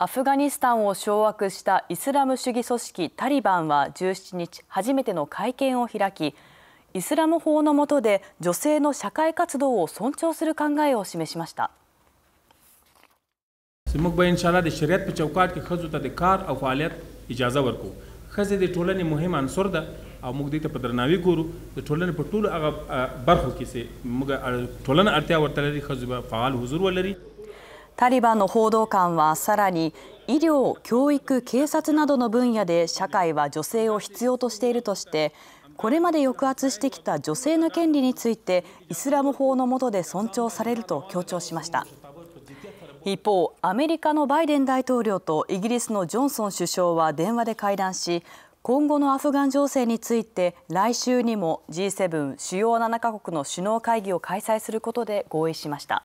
アフガニスタンを掌握したイスラム主義組織タリバンは17日初めての会見を開きイスラム法の下で女性の社会活動を尊重する考えを示しました موږ به انشاءالله د شریعت په چوکاټ کې ښځو ته د کار او فعالیت اجازه ورکو ښځې د ټولنې مهم عنصر ده او موږ دې ته په درناوي ګورو د ټولنې په ټولو هغه برخو کې چې موږ ټولنه اړتیا ورته لري ښځې به فعال حضور ولري タリバンの報道官はさらに医療、教育、警察などの分野で社会は女性を必要としているとしてこれまで抑圧してきた女性の権利についてイスラム法の下で尊重されると強調しました一方、アメリカのバイデン大統領とイギリスのジョンソン首相は電話で会談し今後のアフガン情勢について来週にも G7 主要7カ国の首脳会議を開催することで合意しました。